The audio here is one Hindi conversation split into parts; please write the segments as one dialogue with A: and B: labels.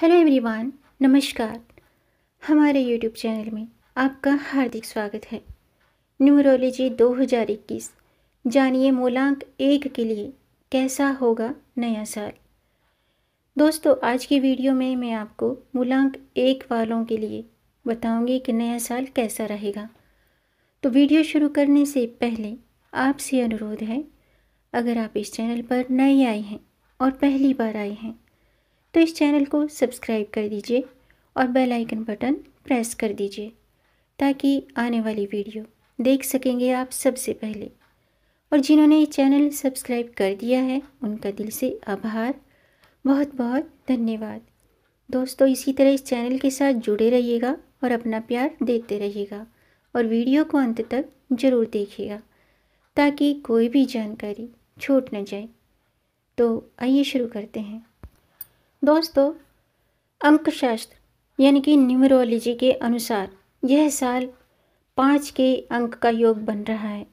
A: हेलो एवरीवन नमस्कार हमारे यूट्यूब चैनल में आपका हार्दिक स्वागत है न्यूमरोलॉजी 2021 जानिए मूलांक एक के लिए कैसा होगा नया साल दोस्तों आज की वीडियो में मैं आपको मूलांक एक वालों के लिए बताऊंगी कि नया साल कैसा रहेगा तो वीडियो शुरू करने से पहले आपसे अनुरोध है अगर आप इस चैनल पर नए आए हैं और पहली बार आए हैं तो इस चैनल को सब्सक्राइब कर दीजिए और बेल आइकन बटन प्रेस कर दीजिए ताकि आने वाली वीडियो देख सकेंगे आप सबसे पहले और जिन्होंने ये चैनल सब्सक्राइब कर दिया है उनका दिल से आभार बहुत बहुत धन्यवाद दोस्तों इसी तरह इस चैनल के साथ जुड़े रहिएगा और अपना प्यार देते रहिएगा और वीडियो को अंत तक ज़रूर देखिएगा ताकि कोई भी जानकारी छूट न जाए तो आइए शुरू करते हैं दोस्तों अंकशास्त्र यानी कि न्यूमरोलॉजी के अनुसार यह साल पाँच के अंक का योग बन रहा है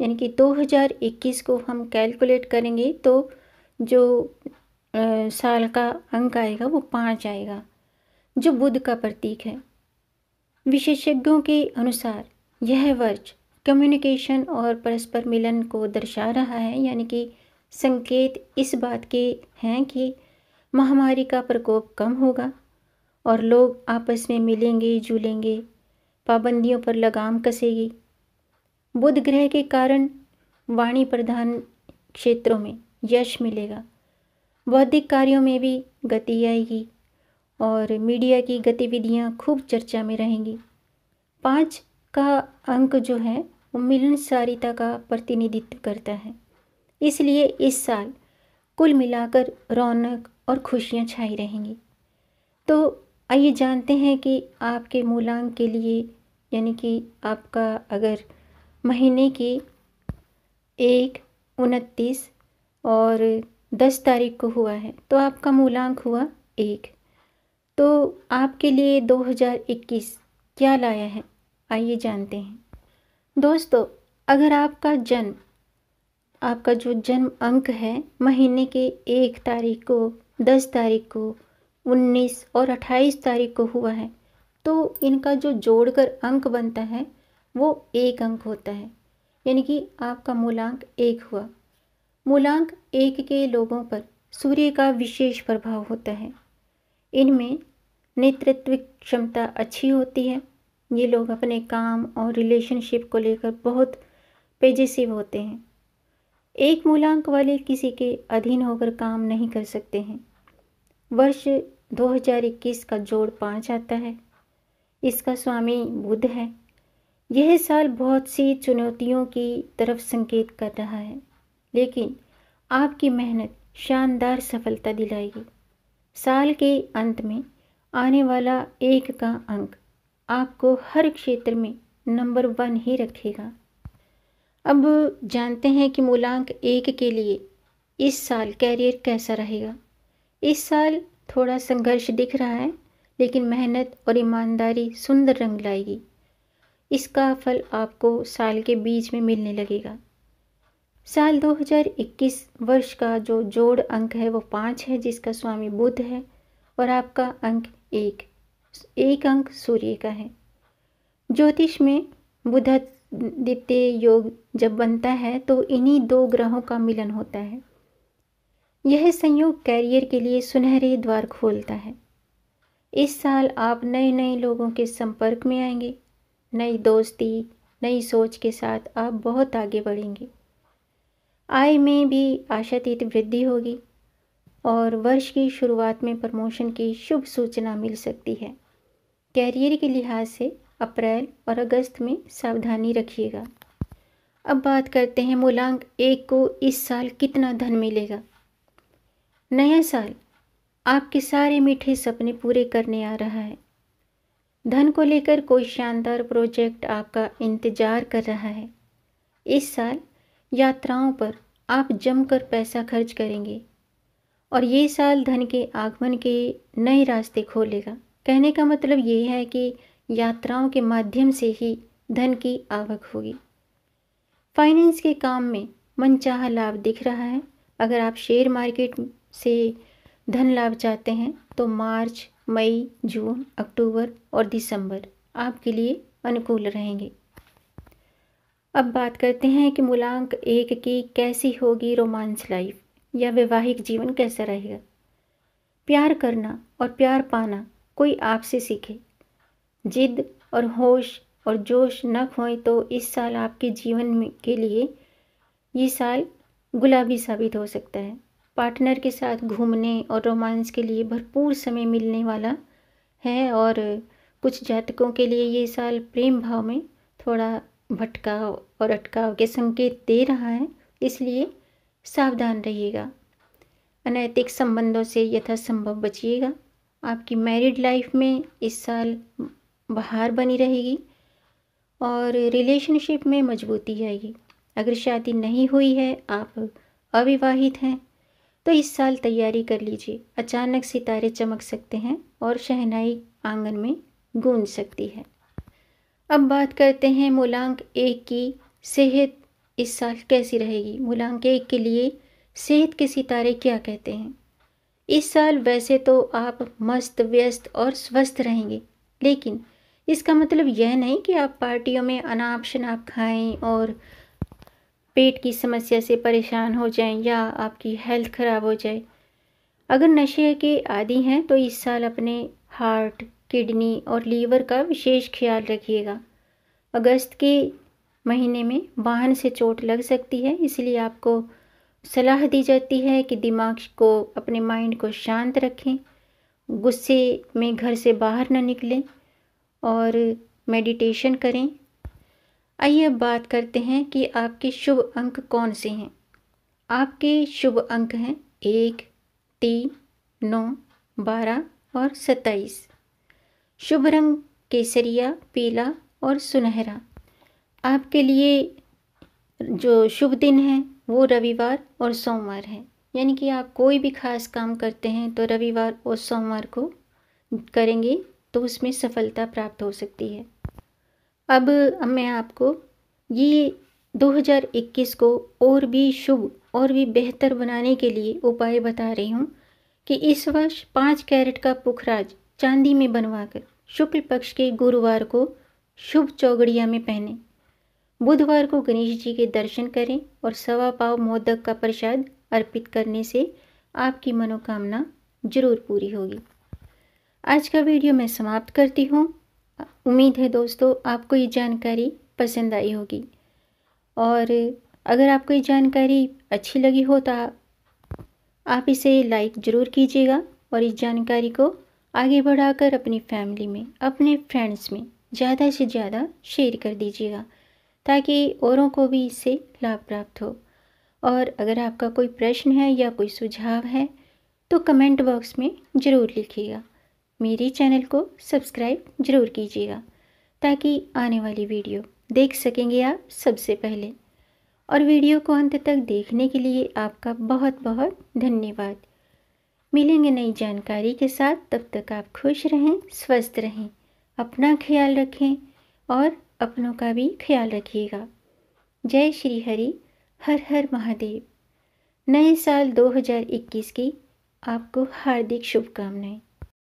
A: यानी कि 2021 को हम कैलकुलेट करेंगे तो जो आ, साल का अंक आएगा वो पाँच आएगा जो बुद्ध का प्रतीक है विशेषज्ञों के अनुसार यह वर्ष कम्युनिकेशन और परस्पर मिलन को दर्शा रहा है यानी कि संकेत इस बात के हैं कि महामारी का प्रकोप कम होगा और लोग आपस में मिलेंगे जुलेंगे पाबंदियों पर लगाम कसेगी बुध ग्रह के कारण वाणी प्रधान क्षेत्रों में यश मिलेगा बौद्धिक कार्यों में भी गति आएगी और मीडिया की गतिविधियां खूब चर्चा में रहेंगी पाँच का अंक जो है वो मिलनसारिता का प्रतिनिधित्व करता है इसलिए इस साल कुल मिलाकर रौनक और खुशियाँ छाई रहेंगी तो आइए जानते हैं कि आपके मूलांक के लिए यानी कि आपका अगर महीने की एक उनतीस और दस तारीख को हुआ है तो आपका मूलांक हुआ एक तो आपके लिए 2021 क्या लाया है आइए जानते हैं दोस्तों अगर आपका जन्म आपका जो जन्म अंक है महीने के एक तारीख को दस तारीख को उन्नीस और अट्ठाईस तारीख को हुआ है तो इनका जो जोड़कर अंक बनता है वो एक अंक होता है यानी कि आपका मूलांक एक हुआ मूलांक एक के लोगों पर सूर्य का विशेष प्रभाव होता है इनमें नेतृत्व क्षमता अच्छी होती है ये लोग अपने काम और रिलेशनशिप को लेकर बहुत पेजेसिव होते हैं एक मूलांक वाले किसी के अधीन होकर काम नहीं कर सकते हैं वर्ष 2021 का जोड़ पाँच आता है इसका स्वामी बुद्ध है यह साल बहुत सी चुनौतियों की तरफ संकेत कर रहा है लेकिन आपकी मेहनत शानदार सफलता दिलाएगी साल के अंत में आने वाला एक का अंक आपको हर क्षेत्र में नंबर वन ही रखेगा अब जानते हैं कि मूलांक एक के लिए इस साल कैरियर कैसा रहेगा इस साल थोड़ा संघर्ष दिख रहा है लेकिन मेहनत और ईमानदारी सुंदर रंग लाएगी इसका फल आपको साल के बीच में मिलने लगेगा साल 2021 वर्ष का जो जोड़ अंक है वो पाँच है जिसका स्वामी बुद्ध है और आपका अंक एक एक अंक सूर्य का है ज्योतिष में बुधत्व द्वितीय योग जब बनता है तो इन्हीं दो ग्रहों का मिलन होता है यह संयोग कैरियर के लिए सुनहरे द्वार खोलता है इस साल आप नए नए लोगों के संपर्क में आएंगे नई दोस्ती नई सोच के साथ आप बहुत आगे बढ़ेंगे आय में भी आशातीत वृद्धि होगी और वर्ष की शुरुआत में प्रमोशन की शुभ सूचना मिल सकती है कैरियर के लिहाज से अप्रैल और अगस्त में सावधानी रखिएगा अब बात करते हैं मूलांक एक को इस साल कितना धन मिलेगा नया साल आपके सारे मीठे सपने पूरे करने आ रहा है धन को लेकर कोई शानदार प्रोजेक्ट आपका इंतजार कर रहा है इस साल यात्राओं पर आप जमकर पैसा खर्च करेंगे और ये साल धन के आगमन के नए रास्ते खोलेगा कहने का मतलब ये है कि यात्राओं के माध्यम से ही धन की आवक होगी फाइनेंस के काम में मनचाह लाभ दिख रहा है अगर आप शेयर मार्केट से धन लाभ चाहते हैं तो मार्च मई जून अक्टूबर और दिसंबर आपके लिए अनुकूल रहेंगे अब बात करते हैं कि मूलांक एक की कैसी होगी रोमांस लाइफ या वैवाहिक जीवन कैसा रहेगा प्यार करना और प्यार पाना कोई आपसे सीखे जिद और होश और जोश न खोए तो इस साल आपके जीवन में के लिए ये साल गुलाबी साबित हो सकता है पार्टनर के साथ घूमने और रोमांस के लिए भरपूर समय मिलने वाला है और कुछ जातकों के लिए ये साल प्रेम भाव में थोड़ा भटकाव और अटकाव के संकेत दे रहा है इसलिए सावधान रहिएगा अनैतिक संबंधों से यथासंभव बचिएगा आपकी मैरिड लाइफ में इस साल बहार बनी रहेगी और रिलेशनशिप में मजबूती आएगी अगर शादी नहीं हुई है आप अविवाहित हैं तो इस साल तैयारी कर लीजिए अचानक सितारे चमक सकते हैं और शहनाई आंगन में गूंज सकती है अब बात करते हैं मूलांक एक की सेहत इस साल कैसी रहेगी मूलांक एक के लिए सेहत के सितारे क्या कहते हैं इस साल वैसे तो आप मस्त व्यस्त और स्वस्थ रहेंगे लेकिन इसका मतलब यह नहीं कि आप पार्टियों में अनाप शनाप खाएं और पेट की समस्या से परेशान हो जाएं या आपकी हेल्थ ख़राब हो जाए अगर नशे के आदि हैं तो इस साल अपने हार्ट किडनी और लीवर का विशेष ख्याल रखिएगा अगस्त के महीने में वाहन से चोट लग सकती है इसलिए आपको सलाह दी जाती है कि दिमाग को अपने माइंड को शांत रखें गुस्से में घर से बाहर न निकलें और मेडिटेशन करें आइए अब बात करते हैं कि आपके शुभ अंक कौन से हैं आपके शुभ अंक हैं एक तीन नौ बारह और सत्ताईस शुभ रंग केसरिया पीला और सुनहरा आपके लिए जो शुभ दिन है वो रविवार और सोमवार है यानी कि आप कोई भी खास काम करते हैं तो रविवार और सोमवार को करेंगे तो उसमें सफलता प्राप्त हो सकती है अब मैं आपको ये 2021 को और भी शुभ और भी बेहतर बनाने के लिए उपाय बता रही हूँ कि इस वर्ष पाँच कैरेट का पुखराज चांदी में बनवाकर शुक्ल पक्ष के गुरुवार को शुभ चौगड़िया में पहने बुधवार को गणेश जी के दर्शन करें और सवा पाव मोदक का प्रसाद अर्पित करने से आपकी मनोकामना जरूर पूरी होगी आज का वीडियो मैं समाप्त करती हूँ उम्मीद है दोस्तों आपको ये जानकारी पसंद आई होगी और अगर आपको ये जानकारी अच्छी लगी हो तो आप इसे लाइक ज़रूर कीजिएगा और इस जानकारी को आगे बढ़ाकर अपनी फैमिली में अपने फ्रेंड्स में ज़्यादा से ज़्यादा शेयर कर दीजिएगा ताकि औरों को भी इससे लाभ प्राप्त हो और अगर आपका कोई प्रश्न है या कोई सुझाव है तो कमेंट बॉक्स में ज़रूर लिखिएगा मेरे चैनल को सब्सक्राइब ज़रूर कीजिएगा ताकि आने वाली वीडियो देख सकेंगे आप सबसे पहले और वीडियो को अंत तक देखने के लिए आपका बहुत बहुत धन्यवाद मिलेंगे नई जानकारी के साथ तब तक आप खुश रहें स्वस्थ रहें अपना ख्याल रखें और अपनों का भी ख्याल रखिएगा जय श्री हरि हर हर महादेव नए साल 2021 की आपको हार्दिक शुभकामनाएं